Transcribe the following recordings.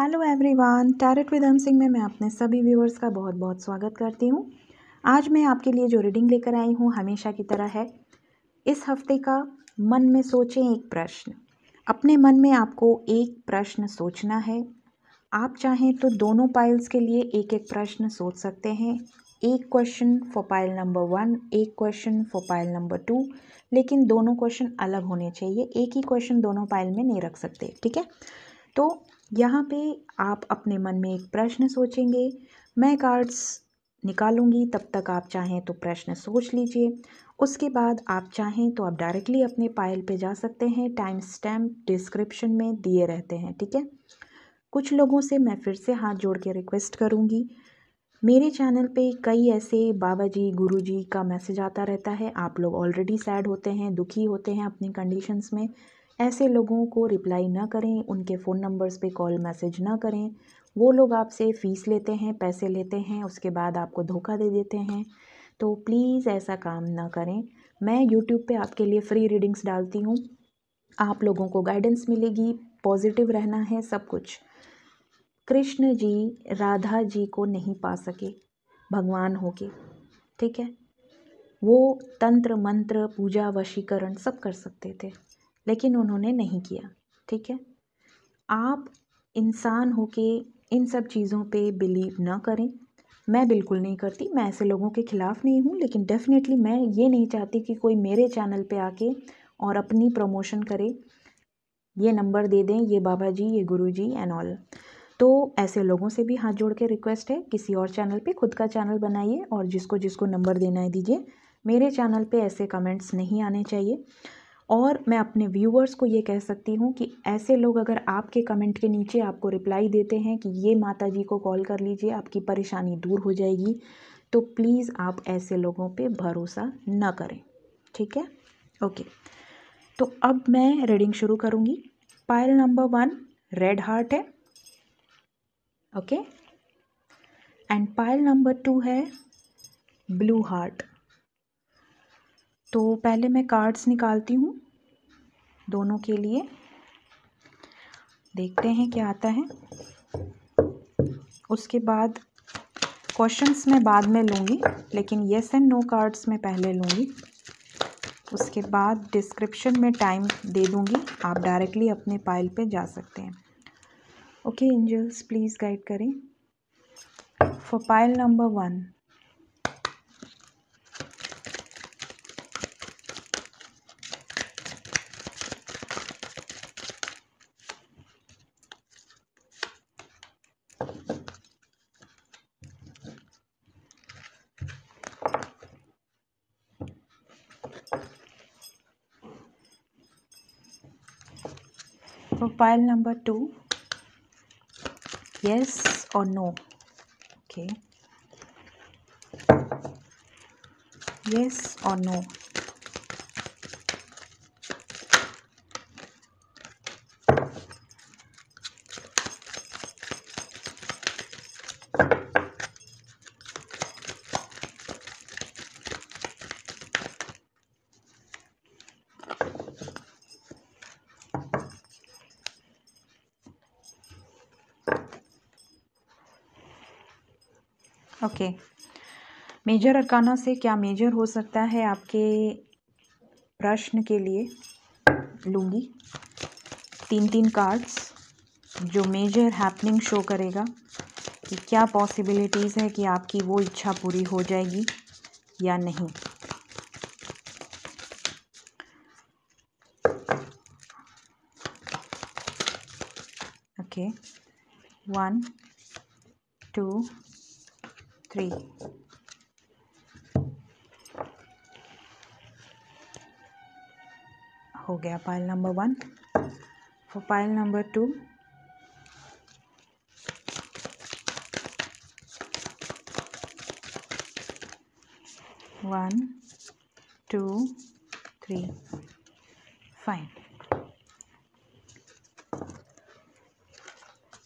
Hello everyone tarot with Singh में मैं अपने सभी व्यूअर्स का बहुत बहुत स्वागत करती हूँ आज मैं आपके लिए जो रीडिंग लेकर आई हूँ हमेशा की तरह है इस हफ्ते का मन में सोचें एक प्रश्न अपने मन में आपको एक प्रश्न सोचना है आप चाहें तो दोनों पाइल्स के लिए एक एक प्रश्न सोच सकते हैं एक question for pile number one एक question for pile number two लेकिन दोनों क्वेश्चन अलग होने चाहिए एक ही क्वेश्चन दोनों पाइल में नहीं रख सकते ठीक है तो यहाँ पे आप अपने मन में एक प्रश्न सोचेंगे मैं कार्ड्स निकालूंगी तब तक आप चाहें तो प्रश्न सोच लीजिए उसके बाद आप चाहें तो आप डायरेक्टली अपने पायल पे जा सकते हैं टाइम स्टैम्प डिस्क्रिप्शन में दिए रहते हैं ठीक है कुछ लोगों से मैं फिर से हाथ जोड़ के रिक्वेस्ट करूँगी मेरे चैनल पे कई ऐसे बाबा जी गुरु जी का मैसेज आता रहता है आप लोग ऑलरेडी सैड होते हैं दुखी होते हैं अपनी कंडीशंस में ऐसे लोगों को रिप्लाई ना करें उनके फ़ोन नंबर्स पे कॉल मैसेज ना करें वो लोग आपसे फ़ीस लेते हैं पैसे लेते हैं उसके बाद आपको धोखा दे देते हैं तो प्लीज़ ऐसा काम ना करें मैं यूट्यूब पे आपके लिए फ्री रीडिंग्स डालती हूँ आप लोगों को गाइडेंस मिलेगी पॉजिटिव रहना है सब कुछ कृष्ण जी राधा जी को नहीं पा सके भगवान होके ठीक है वो तंत्र मंत्र पूजा वशीकरण सब कर सकते थे लेकिन उन्होंने नहीं किया ठीक है आप इंसान हो के इन सब चीज़ों पे बिलीव ना करें मैं बिल्कुल नहीं करती मैं ऐसे लोगों के ख़िलाफ़ नहीं हूँ लेकिन डेफ़िनेटली मैं ये नहीं चाहती कि कोई मेरे चैनल पे आके और अपनी प्रमोशन करे ये नंबर दे दें ये बाबा जी ये गुरु जी एंड ऑल तो ऐसे लोगों से भी हाथ जोड़ के रिक्वेस्ट है किसी और चैनल पे खुद का चैनल बनाइए और जिसको जिसको नंबर देना है दीजिए मेरे चैनल पे ऐसे कमेंट्स नहीं आने चाहिए और मैं अपने व्यूअर्स को ये कह सकती हूँ कि ऐसे लोग अगर आपके कमेंट के नीचे आपको रिप्लाई देते हैं कि ये माता जी को कॉल कर लीजिए आपकी परेशानी दूर हो जाएगी तो प्लीज़ आप ऐसे लोगों पे भरोसा ना करें ठीक है ओके तो अब मैं रीडिंग शुरू करूँगी pile number one red heart है okay and pile number two है ब्लू हार्ट तो पहले मैं कार्ड्स निकालती हूँ दोनों के लिए देखते हैं क्या आता है उसके बाद क्वेश्चंस मैं बाद में लूँगी लेकिन येस एंड नो कार्ड्स मैं पहले लूँगी उसके बाद डिस्क्रिप्शन में टाइम दे दूँगी आप डायरेक्टली अपने पाइल पे जा सकते हैं ओके एंजल्स प्लीज़ गाइड करें for pile number one for file number 2 yes or no okay yes or no okay major arcana से क्या मेजर हो सकता है आपके प्रश्न के लिए लूँगी तीन तीन कार्ड्स जो मेजर हैपनिंग शो करेगा कि क्या पॉसिबिलिटीज़ है कि आपकी वो इच्छा पूरी हो जाएगी या नहीं ओके वन टू थ्री हो गया pile number one for pile number two one two three fine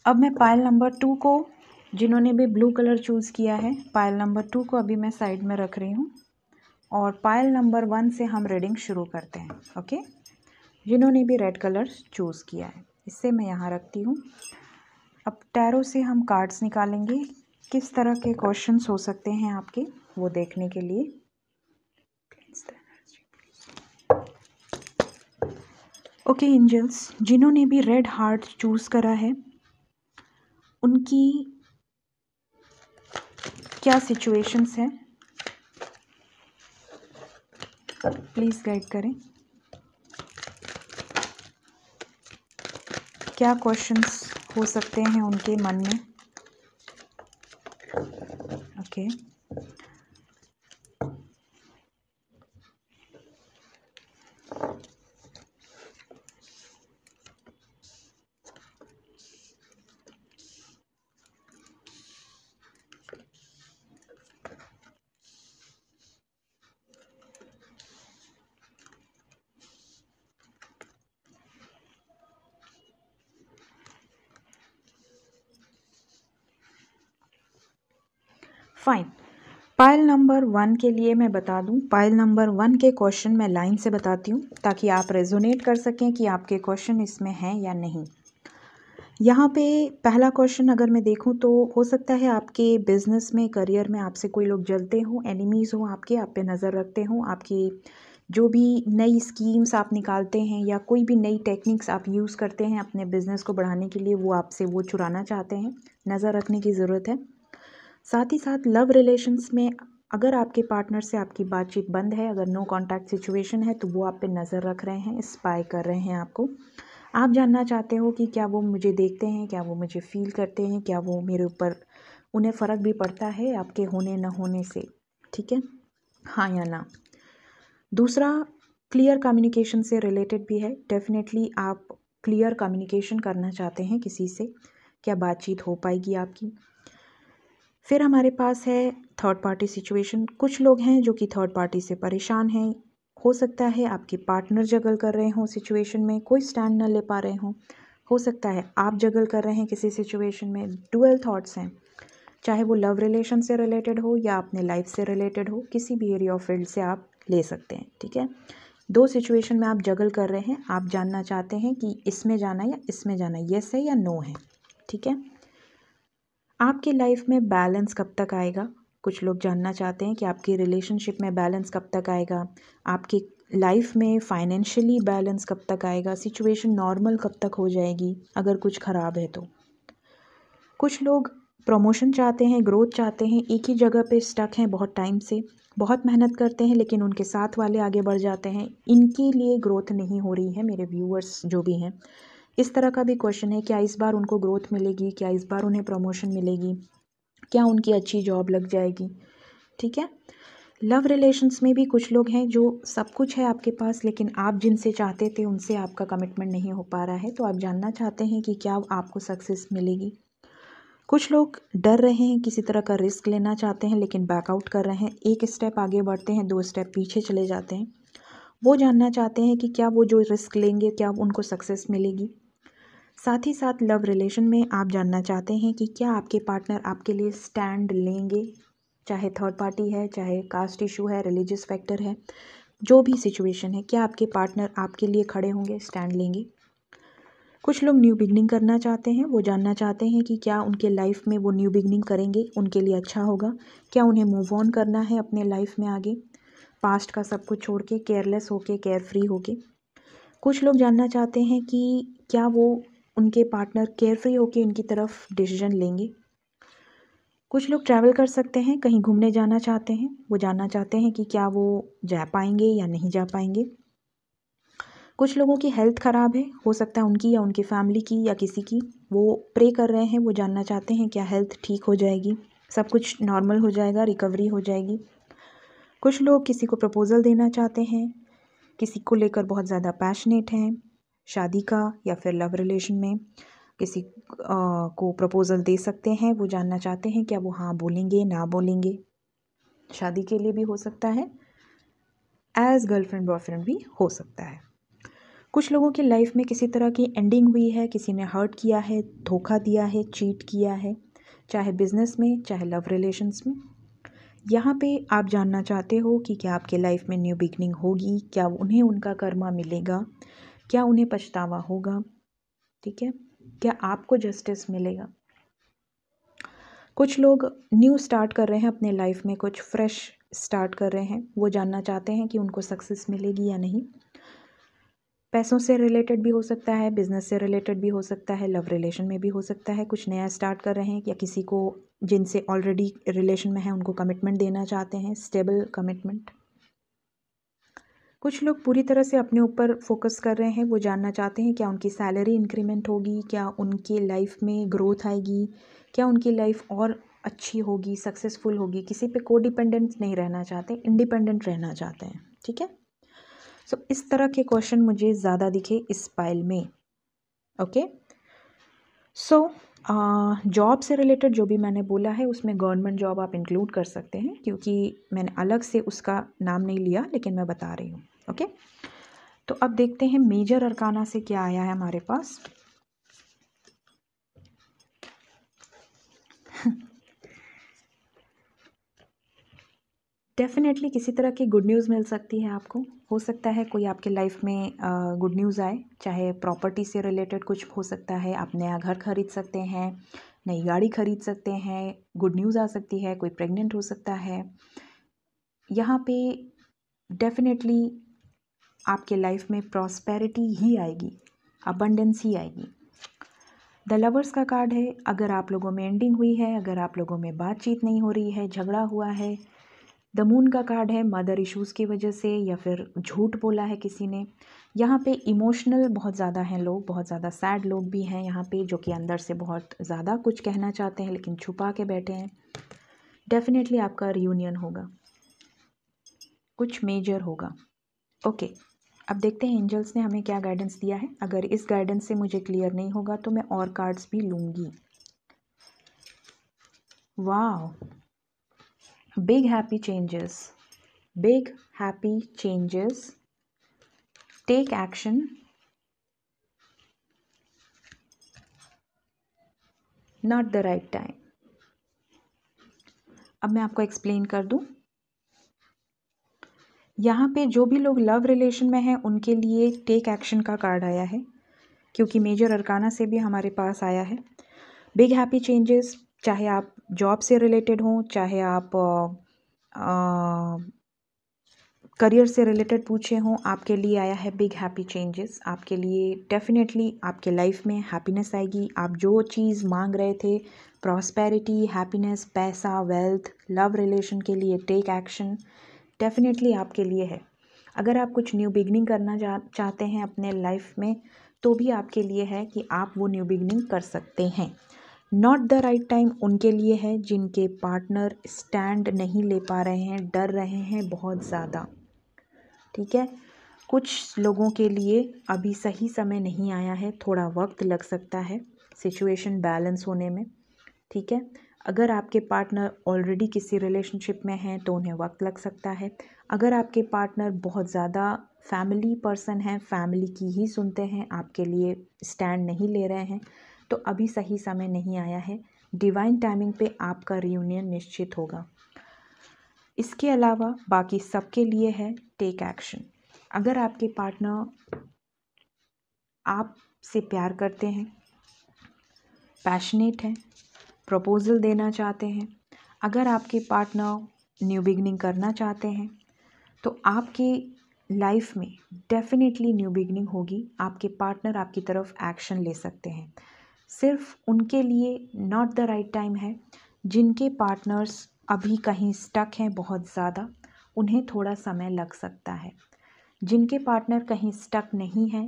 अब मैं पाइल नंबर टू को जिन्होंने भी ब्लू कलर चूज़ किया है पायल नंबर टू को अभी मैं साइड में रख रही हूँ और पायल नंबर वन से हम रीडिंग शुरू करते हैं ओके जिन्होंने भी रेड कलर चूज़ किया है इससे मैं यहाँ रखती हूँ अब टैरो से हम कार्ड्स निकालेंगे किस तरह के क्वेश्चंस हो सकते हैं आपके वो देखने के लिए ओके एंजल्स जिन्होंने भी रेड हार्ट चूज़ करा है उनकी क्या सिचुएशंस हैं प्लीज़ गाइड करें क्या क्वेश्चंस हो सकते हैं उनके मन में okay okay. Fine pile number one के लिए मैं बता दूं पाइल नंबर वन के क्वेश्चन मैं लाइन से बताती हूँ ताकि आप रेजोनेट कर सकें कि आपके क्वेश्चन इसमें हैं या नहीं यहाँ पे पहला क्वेश्चन अगर मैं देखूँ तो हो सकता है आपके बिजनेस में करियर में आपसे कोई लोग जलते हों एनिमीज़ हों आपके आप पे नज़र रखते हों आपकी जो भी नई स्कीम्स आप निकालते हैं या कोई भी नई टेक्निक्स आप यूज़ करते हैं अपने बिज़नेस को बढ़ाने के लिए वो आपसे वो चुराना चाहते हैं नज़र रखने की ज़रूरत है साथ ही साथ लव रिलेशंस में अगर आपके पार्टनर से आपकी बातचीत बंद है अगर नो कांटेक्ट सिचुएशन है तो वो आप पे नज़र रख रहे हैं स्पाई कर रहे हैं आपको आप जानना चाहते हो कि क्या वो मुझे देखते हैं क्या वो मुझे फील करते हैं क्या वो मेरे ऊपर उन्हें फ़र्क भी पड़ता है आपके होने न होने से ठीक है हाँ या ना दूसरा क्लियर कम्युनिकेशन से रिलेटेड भी है डेफिनेटली आप क्लियर कम्युनिकेशन करना चाहते हैं किसी से क्या बातचीत हो पाएगी आपकी फिर हमारे पास है थर्ड पार्टी सिचुएशन कुछ लोग हैं जो कि थर्ड पार्टी से परेशान हैं हो सकता है आपके पार्टनर जगल कर रहे हों सिचुएशन में कोई स्टैंड ना ले पा रहे हों हो सकता है आप जगल कर रहे हैं किसी सिचुएशन में डुअल थॉट्स हैं चाहे वो लव रिलेशन से रिलेटेड हो या अपने लाइफ से रिलेटेड हो किसी भी एरिया ऑफ फील्ड से आप ले सकते हैं ठीक है दो सिचुएशन में आप जगल कर रहे हैं आप जानना चाहते हैं कि इसमें जाना या इसमें जाना येस है या नो है ठीक है आपकी लाइफ में बैलेंस कब तक आएगा कुछ लोग जानना चाहते हैं कि आपकी रिलेशनशिप में बैलेंस कब तक आएगा आपकी लाइफ में फाइनेंशियली बैलेंस कब तक आएगा सिचुएशन नॉर्मल कब तक हो जाएगी अगर कुछ ख़राब है तो कुछ लोग प्रमोशन चाहते हैं ग्रोथ चाहते हैं एक ही जगह पे स्टक हैं बहुत टाइम से बहुत मेहनत करते हैं लेकिन उनके साथ वाले आगे बढ़ जाते हैं इनके लिए ग्रोथ नहीं हो रही है मेरे व्यूअर्स जो भी हैं इस तरह का भी क्वेश्चन है क्या इस बार उनको ग्रोथ मिलेगी क्या इस बार उन्हें प्रमोशन मिलेगी क्या उनकी अच्छी जॉब लग जाएगी ठीक है लव रिलेशन्स में भी कुछ लोग हैं जो सब कुछ है आपके पास लेकिन आप जिनसे चाहते थे उनसे आपका कमिटमेंट नहीं हो पा रहा है तो आप जानना चाहते हैं कि क्या आपको सक्सेस मिलेगी कुछ लोग डर रहे हैं किसी तरह का रिस्क लेना चाहते हैं लेकिन बैकआउट कर रहे हैं एक स्टेप आगे बढ़ते हैं दो स्टेप पीछे चले जाते हैं वो जानना चाहते हैं कि क्या वो जो रिस्क लेंगे क्या उनको सक्सेस मिलेगी साथ ही साथ लव रिलेशन में आप जानना चाहते हैं कि क्या आपके पार्टनर आपके लिए स्टैंड लेंगे चाहे थर्ड पार्टी है चाहे कास्ट इशू है रिलीजियस फैक्टर है जो भी सिचुएशन है क्या आपके पार्टनर आपके लिए खड़े होंगे स्टैंड लेंगे कुछ लोग न्यू बिगनिंग करना चाहते हैं वो जानना चाहते हैं कि क्या उनके लाइफ में वो न्यू बिगनिंग करेंगे उनके लिए अच्छा होगा क्या उन्हें मूव ऑन करना है अपने लाइफ में आगे पास्ट का सब कुछ छोड़ के केयरलेस होके केयर फ्री होके कुछ लोग जानना चाहते हैं कि क्या वो उनके पार्टनर केयरफ्री होकर उनकी तरफ डिसीजन लेंगे कुछ लोग ट्रैवल कर सकते हैं कहीं घूमने जाना चाहते हैं वो जानना चाहते हैं कि क्या वो जा पाएंगे या नहीं जा पाएंगे कुछ लोगों की हेल्थ ख़राब है हो सकता है उनकी या उनकी फैमिली की या किसी की वो प्रे कर रहे हैं वो जानना चाहते हैं क्या हेल्थ ठीक हो जाएगी सब कुछ नॉर्मल हो जाएगा रिकवरी हो जाएगी कुछ लोग किसी को प्रपोज़ल देना चाहते हैं किसी को लेकर बहुत ज़्यादा पैशनेट हैं शादी का या फिर लव रिलेशन में किसी को प्रपोज़ल दे सकते हैं वो जानना चाहते हैं क्या वो हाँ बोलेंगे ना बोलेंगे शादी के लिए भी हो सकता है एज गर्लफ्रेंड बॉयफ्रेंड भी हो सकता है कुछ लोगों की लाइफ में किसी तरह की एंडिंग हुई है किसी ने हर्ट किया है धोखा दिया है चीट किया है चाहे बिजनेस में चाहे लव रिलेशंस में यहाँ पे आप जानना चाहते हो कि क्या आपके लाइफ में न्यू बिगनिंग होगी क्या उन्हें उनका कर्मा मिलेगा क्या उन्हें पछतावा होगा ठीक है क्या आपको जस्टिस मिलेगा कुछ लोग न्यू स्टार्ट कर रहे हैं अपने लाइफ में कुछ फ्रेश स्टार्ट कर रहे हैं वो जानना चाहते हैं कि उनको सक्सेस मिलेगी या नहीं पैसों से रिलेटेड भी हो सकता है बिज़नेस से रिलेटेड भी हो सकता है लव रिलेशन में भी हो सकता है कुछ नया स्टार्ट कर रहे हैं या किसी को जिनसे ऑलरेडी रिलेशन में है उनको कमिटमेंट देना चाहते हैं स्टेबल कमिटमेंट कुछ लोग पूरी तरह से अपने ऊपर फोकस कर रहे हैं वो जानना चाहते हैं क्या उनकी सैलरी इंक्रीमेंट होगी क्या उनकी लाइफ में ग्रोथ आएगी क्या उनकी लाइफ और अच्छी होगी सक्सेसफुल होगी किसी पे कोडिपेंडेंट नहीं रहना चाहते इंडिपेंडेंट रहना चाहते हैं ठीक है सो so, इस तरह के क्वेश्चन मुझे ज़्यादा दिखे इस पाइल में okay okay? So so, job से रिलेटेड जो भी मैंने बोला है उसमें गवर्नमेंट जॉब आप इंक्लूड कर सकते हैं क्योंकि मैंने अलग से उसका नाम नहीं लिया लेकिन मैं बता रही हूँ ओके तो अब देखते हैं मेजर अरकाना से क्या आया है हमारे पास डेफिनेटली किसी तरह की गुड न्यूज़ मिल सकती है आपको हो सकता है कोई आपके लाइफ में गुड न्यूज़ आए चाहे प्रॉपर्टी से रिलेटेड कुछ हो सकता है आप नया घर खरीद सकते हैं नई गाड़ी खरीद सकते हैं गुड न्यूज़ आ सकती है कोई प्रेग्नेंट हो सकता है यहाँ पे डेफिनेटली आपके लाइफ में प्रॉस्पेरिटी ही आएगी अबंडेंस ही आएगी द लवर्स का कार्ड है अगर आप लोगों में एंडिंग हुई है अगर आप लोगों में बातचीत नहीं हो रही है झगड़ा हुआ है द मून का कार्ड है मदर इश्यूज़ की वजह से या फिर झूठ बोला है किसी ने यहाँ पे इमोशनल बहुत ज़्यादा हैं लोग बहुत ज़्यादा सैड लोग भी हैं यहाँ पे जो कि अंदर से बहुत ज़्यादा कुछ कहना चाहते हैं लेकिन छुपा के बैठे हैं डेफिनेटली आपका रियूनियन होगा कुछ मेजर होगा ओके okay, अब देखते हैं एंजल्स ने हमें क्या गाइडेंस दिया है अगर इस गाइडेंस से मुझे क्लियर नहीं होगा तो मैं और कार्ड्स भी लूँगी वाह big happy changes big happy changes take action not the right time अब मैं आपको एक्सप्लेन कर दूं यहाँ पे जो भी लोग लव रिलेशन में हैं उनके लिए टेक एक्शन का कार्ड आया है क्योंकि मेजर अरकाना से भी हमारे पास आया है बिग हैप्पी चेंजेस चाहे आप जॉब से रिलेटेड हों चाहे आप करियर से रिलेटेड पूछे हों आपके लिए आया है बिग हैप्पी चेंजेस आपके लिए डेफिनेटली आपके लाइफ में हैप्पीनेस आएगी आप जो चीज़ मांग रहे थे प्रॉस्पेरिटी हैप्पीनेस पैसा वेल्थ लव रिलेशन के लिए टेक एक्शन डेफिनेटली आपके लिए है अगर आप कुछ न्यू बिगनिंग करना चाहते हैं अपने लाइफ में तो भी आपके लिए है कि आप वो न्यू बिगनिंग कर सकते हैं नॉट द राइट टाइम उनके लिए है जिनके पार्टनर स्टैंड नहीं ले पा रहे हैं डर रहे हैं बहुत ज़्यादा ठीक है कुछ लोगों के लिए अभी सही समय नहीं आया है थोड़ा वक्त लग सकता है सिचुएशन बैलेंस होने में ठीक है अगर आपके पार्टनर ऑलरेडी किसी रिलेशनशिप में हैं तो उन्हें वक्त लग सकता है अगर आपके पार्टनर बहुत ज़्यादा फैमिली पर्सन हैं फैमिली की ही सुनते हैं आपके लिए स्टैंड नहीं ले रहे हैं तो अभी सही समय नहीं आया है डिवाइन टाइमिंग पे आपका रियूनियन निश्चित होगा इसके अलावा बाकी सबके लिए है टेक एक्शन अगर आपके पार्टनर आपसे प्यार करते हैं पैशनेट हैं प्रपोज़ल देना चाहते हैं अगर आपके पार्टनर न्यू बिगनिंग करना चाहते हैं तो आपके लाइफ में डेफिनेटली न्यू बिगनिंग होगी आपके पार्टनर आपकी तरफ एक्शन ले सकते हैं सिर्फ उनके लिए नॉट द राइट टाइम है जिनके पार्टनर्स अभी कहीं स्टक हैं बहुत ज़्यादा उन्हें थोड़ा समय लग सकता है जिनके पार्टनर कहीं स्टक नहीं हैं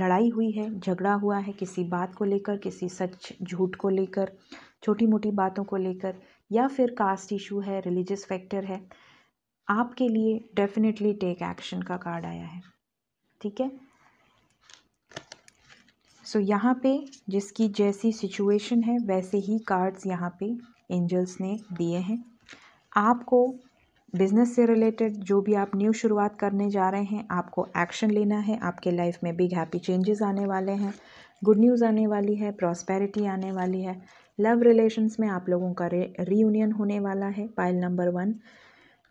लड़ाई हुई है झगड़ा हुआ है किसी बात को लेकर किसी सच झूठ को लेकर छोटी मोटी बातों को लेकर या फिर कास्ट इशू है रिलीजियस फैक्टर है आपके लिए डेफिनेटली टेक एक्शन का कार्ड आया है ठीक है सो so, यहाँ पे जिसकी जैसी सिचुएशन है वैसे ही कार्ड्स यहाँ पे एंजल्स ने दिए हैं आपको बिज़नेस से रिलेटेड जो भी आप न्यू शुरुआत करने जा रहे हैं आपको एक्शन लेना है आपके लाइफ में बिग हैप्पी चेंजेस आने वाले हैं गुड न्यूज़ आने वाली है प्रॉस्पेरिटी आने वाली है लव रिलेशंस में आप लोगों का रीयूनियन होने वाला है पाइल नंबर वन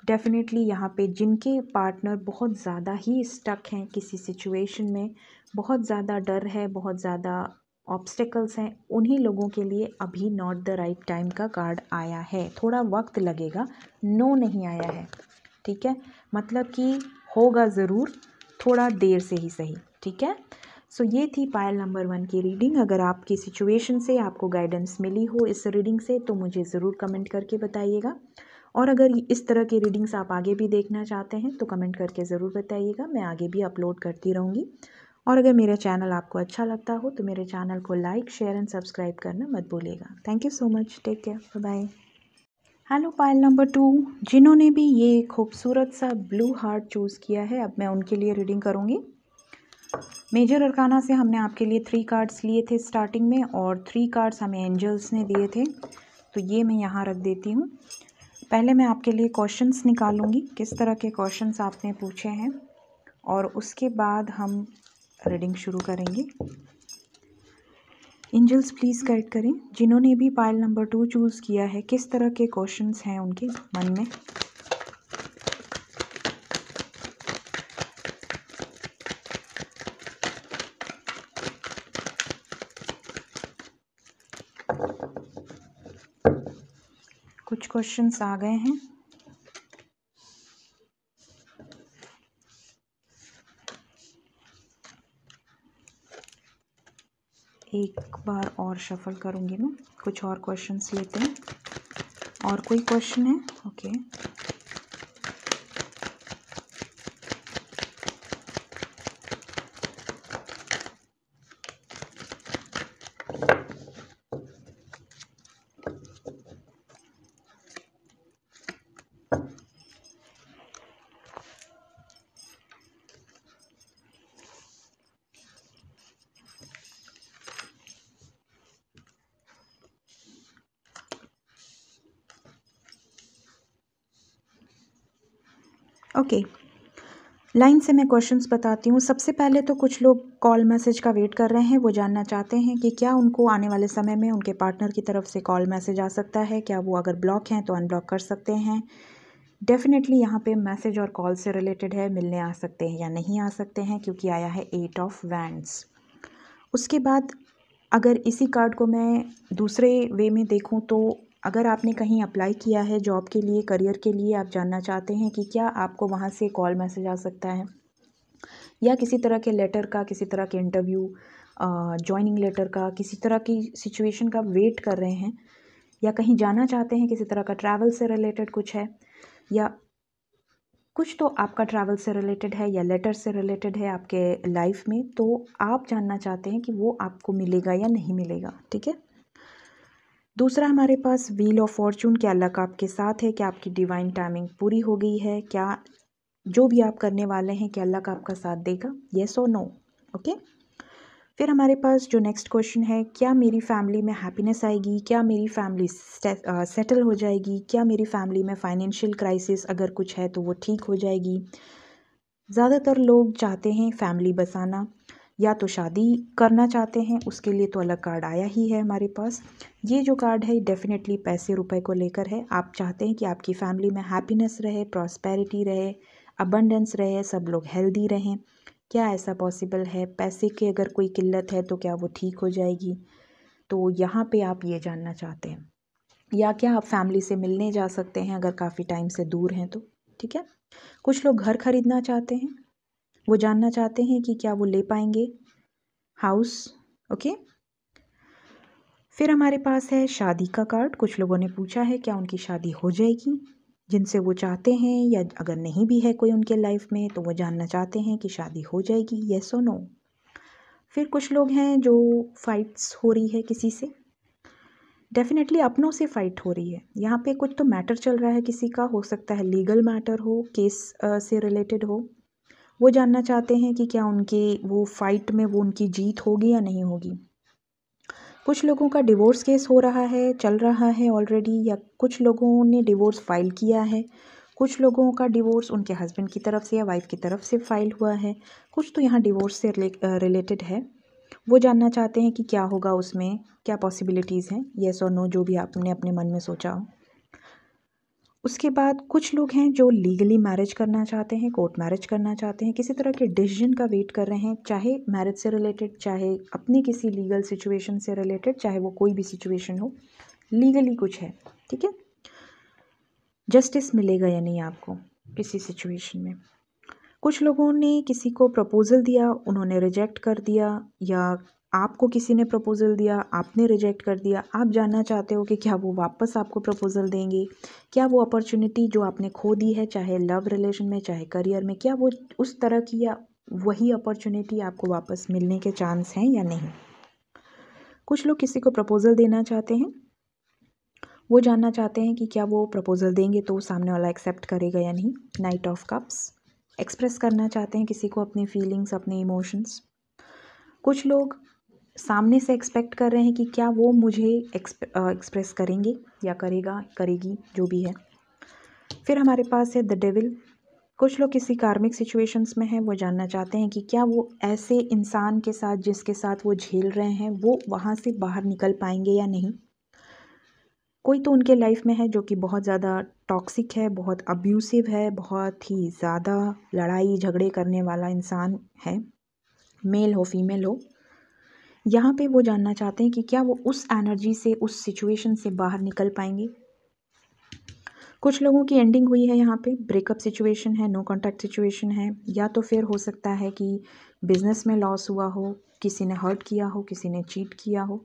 डेफिनेटली यहाँ पे जिनके पार्टनर बहुत ज़्यादा ही स्टक हैं किसी सिचुएशन में बहुत ज़्यादा डर है बहुत ज़्यादा ऑब्स्टेकल्स हैं उन्हीं लोगों के लिए अभी नॉट द राइट टाइम का कार्ड आया है थोड़ा वक्त लगेगा नो नहीं आया है ठीक है मतलब कि होगा ज़रूर थोड़ा देर से ही सही ठीक है सो so, ये थी पायल नंबर वन की रीडिंग अगर आपकी सिचुएशन से आपको गाइडेंस मिली हो इस रीडिंग से तो मुझे ज़रूर कमेंट करके बताइएगा और अगर इस तरह के रीडिंग्स आप आगे भी देखना चाहते हैं तो कमेंट करके ज़रूर बताइएगा मैं आगे भी अपलोड करती रहूँगी और अगर मेरा चैनल आपको अच्छा लगता हो तो मेरे चैनल को लाइक शेयर एंड सब्सक्राइब करना मत भूलिएगा thank you so much take care bye hello pile number two जिन्होंने भी ये खूबसूरत सा ब्लू हार्ट चूज़ किया है अब मैं उनके लिए रीडिंग करूँगी मेजर अरकाना से हमने आपके लिए थ्री कार्ड्स लिए थे स्टार्टिंग में और थ्री कार्ड्स हमें एंजल्स ने दिए थे तो ये मैं यहाँ रख देती हूँ पहले मैं आपके लिए क्वेश्चंस निकालूंगी किस तरह के क्वेश्चंस आपने पूछे हैं और उसके बाद हम रीडिंग शुरू करेंगे इंजल्स प्लीज़ गाइड करें जिन्होंने भी पाइल नंबर टू चूज़ किया है किस तरह के क्वेश्चंस हैं उनके मन में क्वेश्चंस आ गए हैं एक बार और शफल करूंगी मैं कुछ और क्वेश्चंस लेते हैं और कोई क्वेश्चन है ओके okay. ओके लाइन से मैं क्वेश्चंस बताती हूँ सबसे पहले तो कुछ लोग कॉल मैसेज का वेट कर रहे हैं वो जानना चाहते हैं कि क्या उनको आने वाले समय में उनके पार्टनर की तरफ से कॉल मैसेज आ सकता है क्या वो अगर ब्लॉक हैं तो अनब्लॉक कर सकते हैं डेफिनेटली यहाँ पे मैसेज और कॉल से रिलेटेड है मिलने आ सकते हैं या नहीं आ सकते हैं क्योंकि आया है एट ऑफ वैंड्स उसके बाद अगर इसी कार्ड को मैं दूसरे वे में देखूँ तो अगर आपने कहीं अप्लाई किया है जॉब के लिए करियर के लिए आप जानना चाहते हैं कि क्या आपको वहाँ से कॉल मैसेज आ सकता है या किसी तरह के लेटर का किसी तरह के इंटरव्यू जॉइनिंग लेटर का किसी तरह की सिचुएशन का वेट कर रहे हैं या कहीं जाना चाहते हैं किसी तरह का ट्रैवल से रिलेटेड कुछ है या कुछ तो आपका ट्रैवल से रिलेटेड है या लेटर से रिलेटेड है आपके लाइफ में तो आप जानना चाहते हैं कि वो आपको मिलेगा या नहीं मिलेगा ठीक है दूसरा हमारे पास व्हील ऑफ फॉर्चून क्या लक आपके साथ है क्या आपकी डिवाइन टाइमिंग पूरी हो गई है क्या जो भी आप करने वाले हैं क्या लक आपका साथ देगा येस और नो ओके फिर हमारे पास जो नेक्स्ट क्वेश्चन है क्या मेरी फैमिली में हैप्पीनेस आएगी क्या मेरी फैमिली सेटल uh, हो जाएगी क्या मेरी फैमिली में फाइनेंशियल क्राइसिस अगर कुछ है तो वो ठीक हो जाएगी ज़्यादातर लोग चाहते हैं फैमिली बसाना या तो शादी करना चाहते हैं उसके लिए तो अलग कार्ड आया ही है हमारे पास ये जो कार्ड है डेफिनेटली पैसे रुपए को लेकर है आप चाहते हैं कि आपकी फैमिली में हैप्पीनेस रहे प्रॉस्पेरिटी रहे अबंडेंस रहे सब लोग हेल्दी रहें क्या ऐसा पॉसिबल है पैसे की अगर कोई किल्लत है तो क्या वो ठीक हो जाएगी तो यहाँ पर आप ये जानना चाहते हैं या क्या आप फैमिली से मिलने जा सकते हैं अगर काफ़ी टाइम से दूर हैं तो ठीक है कुछ लोग घर खरीदना चाहते हैं वो जानना चाहते हैं कि क्या वो ले पाएंगे हाउस ओके फिर हमारे पास है शादी का कार्ड कुछ लोगों ने पूछा है क्या उनकी शादी हो जाएगी जिनसे वो चाहते हैं या अगर नहीं भी है कोई उनके लाइफ में तो वो जानना चाहते हैं कि शादी हो जाएगी येस और नो फिर कुछ लोग हैं जो फाइट्स हो रही है किसी से डेफिनेटली अपनों से फ़ाइट हो रही है यहाँ पे कुछ तो मैटर चल रहा है किसी का हो सकता है लीगल मैटर हो केस से रिलेटेड हो वो जानना चाहते हैं कि क्या उनके वो फ़ाइट में वो उनकी जीत होगी या नहीं होगी कुछ लोगों का डिवोर्स केस हो रहा है चल रहा है ऑलरेडी या कुछ लोगों ने डिवोर्स फाइल किया है कुछ लोगों का डिवोर्स उनके हस्बैंड की तरफ से या वाइफ की तरफ से फाइल हुआ है कुछ तो यहाँ डिवोर्स से रिलेटेड है वो जानना चाहते हैं कि क्या होगा उसमें क्या पॉसिबिलिटीज़ हैं येस और नो जो भी आपने अपने मन में सोचा हो उसके बाद कुछ लोग हैं जो लीगली मैरिज करना चाहते हैं कोर्ट मैरिज करना चाहते हैं किसी तरह के डिसीजन का वेट कर रहे हैं चाहे मैरिज से रिलेटेड चाहे अपने किसी लीगल सिचुएशन से रिलेटेड चाहे वो कोई भी सिचुएशन हो लीगली कुछ है ठीक है जस्टिस मिलेगा या नहीं आपको किसी सिचुएशन में कुछ लोगों ने किसी को प्रपोज़ल दिया उन्होंने रिजेक्ट कर दिया या आपको किसी ने प्रपोज़ल दिया आपने रिजेक्ट कर दिया आप जानना चाहते हो कि क्या वो वापस आपको प्रपोज़ल देंगे क्या वो अपॉर्चुनिटी जो आपने खो दी है चाहे लव रिलेशन में चाहे करियर में क्या वो उस तरह की या वही अपॉर्चुनिटी आपको वापस मिलने के चांस हैं या नहीं कुछ लोग किसी को प्रपोज़ल देना चाहते हैं वो जानना चाहते हैं कि क्या वो प्रपोज़ल देंगे तो सामने वाला एक्सेप्ट करेगा या नहीं नाइट ऑफ कप्स एक्सप्रेस करना चाहते हैं किसी को अपनी फीलिंग्स अपने इमोशंस कुछ लोग सामने से एक्सपेक्ट कर रहे हैं कि क्या वो मुझे एक्सप्रेस करेंगे या करेगा करेगी जो भी है फिर हमारे पास है द डेविल कुछ लोग किसी कार्मिक सिचुएशंस में हैं वो जानना चाहते हैं कि क्या वो ऐसे इंसान के साथ जिसके साथ वो झेल रहे हैं वो वहाँ से बाहर निकल पाएंगे या नहीं कोई तो उनके लाइफ में है जो कि बहुत ज़्यादा टॉक्सिक है बहुत अब्यूसिव है बहुत ही ज़्यादा लड़ाई झगड़े करने वाला इंसान है मेल हो फीमेल हो यहाँ पे वो जानना चाहते हैं कि क्या वो उस एनर्जी से उस सिचुएशन से बाहर निकल पाएंगे कुछ लोगों की एंडिंग हुई है यहाँ पे ब्रेकअप सिचुएशन है नो कॉन्टैक्ट सिचुएशन है या तो फिर हो सकता है कि बिजनेस में लॉस हुआ हो किसी ने हर्ट किया हो किसी ने चीट किया हो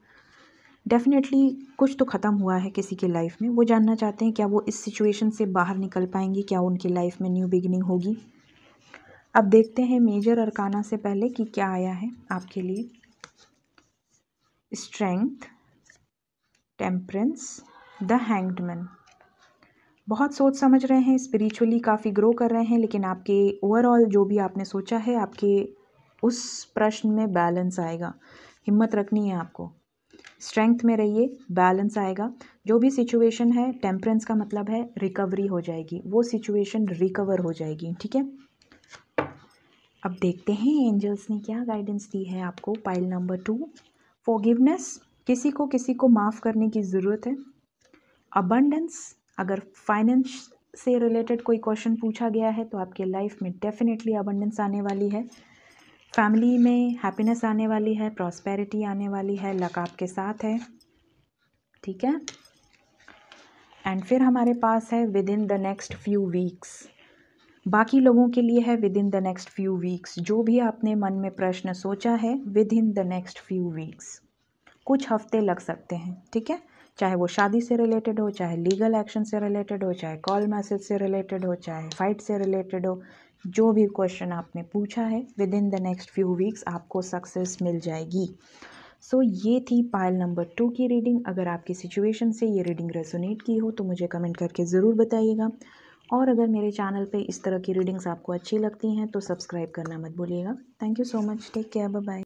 डेफिनेटली कुछ तो ख़त्म हुआ है किसी के लाइफ में वो जानना चाहते हैं क्या वो इस सिचुएशन से बाहर निकल पाएंगे क्या उनकी लाइफ में न्यू बिगिनिंग होगी अब देखते हैं मेजर अरकाना से पहले कि क्या आया है आपके लिए strength temperance the hanged man बहुत सोच समझ रहे हैं स्पिरिचुअली काफ़ी ग्रो कर रहे हैं लेकिन आपके ओवरऑल जो भी आपने सोचा है आपके उस प्रश्न में बैलेंस आएगा हिम्मत रखनी है आपको स्ट्रेंथ में रहिए बैलेंस आएगा जो भी सिचुएशन है टेम्परेंस का मतलब है रिकवरी हो जाएगी वो सिचुएशन रिकवर हो जाएगी ठीक है अब देखते हैं एंजल्स ने क्या गाइडेंस दी है आपको पाइल नंबर टू फोगिवनेस किसी को किसी को माफ़ करने की ज़रूरत है अबंडेंस अगर फाइनेंस से रिलेटेड कोई क्वेश्चन पूछा गया है तो आपके लाइफ में डेफिनेटली अबंडेंस आने वाली है फैमिली में हैप्पीनेस आने वाली है प्रॉस्पेरिटी आने वाली है लक आपके साथ है ठीक है एंड फिर हमारे पास है within the next few weeks बाकी लोगों के लिए है within the next few weeks जो भी आपने मन में प्रश्न सोचा है within the next few weeks कुछ हफ्ते लग सकते हैं ठीक है चाहे वो शादी से रिलेटेड हो चाहे लीगल एक्शन से रिलेटेड हो चाहे कॉल मैसेज से रिलेटेड हो चाहे फाइट से रिलेटेड हो जो भी क्वेश्चन आपने पूछा है within the next few weeks आपको सक्सेस मिल जाएगी सो so, ये थी पायल नंबर टू की रीडिंग अगर आपकी सिचुएशन से ये रीडिंग रेजोनेट की हो तो मुझे कमेंट करके ज़रूर बताइएगा और अगर मेरे चैनल पे इस तरह की रीडिंग्स आपको अच्छी लगती हैं तो सब्सक्राइब करना मत भूलिएगा thank you so much take care bye